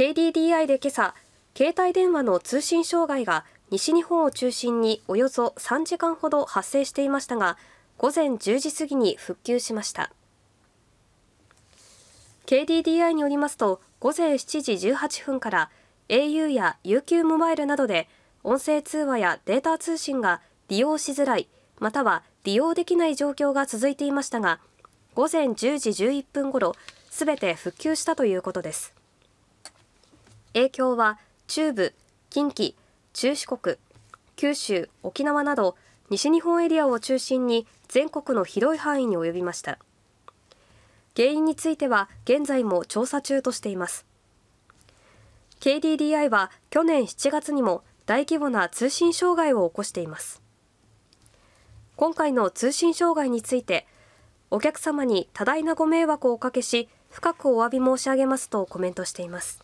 KDDI で今朝携帯電話の通信障害が西日本を中心におよそ3時間ほど発生していましたが午前10時過ぎに復旧しました KDDI によりますと午前7時18分から au や UQ モバイルなどで音声通話やデータ通信が利用しづらいまたは利用できない状況が続いていましたが午前10時11分ごろすべて復旧したということです影響は中部、近畿、中四国、九州、沖縄など西日本エリアを中心に全国の広い範囲に及びました。原因については現在も調査中としています。KDDI は去年7月にも大規模な通信障害を起こしています。今回の通信障害について、お客様に多大なご迷惑をおかけし、深くお詫び申し上げますとコメントしています。